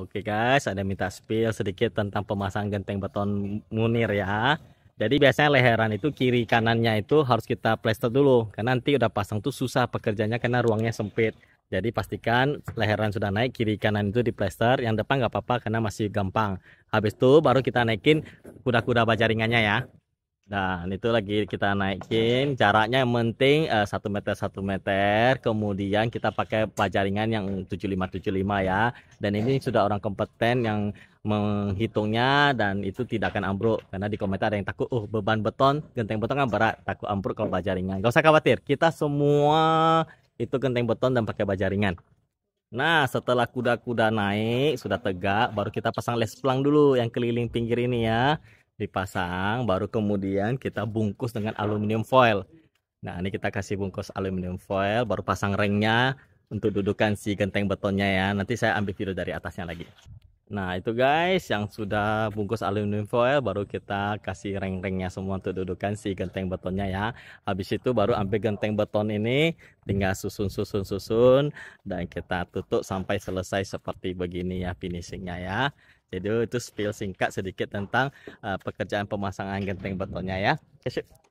Oke guys, ada minta spill sedikit tentang pemasang genteng beton Munir ya. Jadi biasanya leheran itu kiri kanannya itu harus kita plester dulu karena nanti udah pasang tuh susah pekerjanya karena ruangnya sempit. Jadi pastikan leheran sudah naik kiri kanan itu di plester, yang depan nggak apa-apa karena masih gampang. Habis itu baru kita naikin kuda-kuda baja ringannya ya. Dan nah, itu lagi kita naikin jaraknya yang penting uh, eh, 1 meter 1 meter kemudian kita pakai pajaringan yang 7575 ya dan ini sudah orang kompeten yang menghitungnya dan itu tidak akan ambruk karena di komentar ada yang takut oh beban beton genteng beton kan berat takut ambruk kalau pajaringan gak usah khawatir kita semua itu genteng beton dan pakai pajaringan Nah, setelah kuda-kuda naik, sudah tegak, baru kita pasang les pelang dulu yang keliling pinggir ini ya dipasang baru kemudian kita bungkus dengan aluminium foil nah ini kita kasih bungkus aluminium foil baru pasang ringnya untuk dudukan si genteng betonnya ya nanti saya ambil video dari atasnya lagi Nah itu guys yang sudah bungkus aluminium foil baru kita kasih reng-rengnya semua untuk dudukan si genteng betonnya ya Habis itu baru ambil genteng beton ini tinggal susun-susun-susun dan kita tutup sampai selesai seperti begini ya finishingnya ya Jadi itu spill singkat sedikit tentang uh, pekerjaan pemasangan genteng betonnya ya Kesip.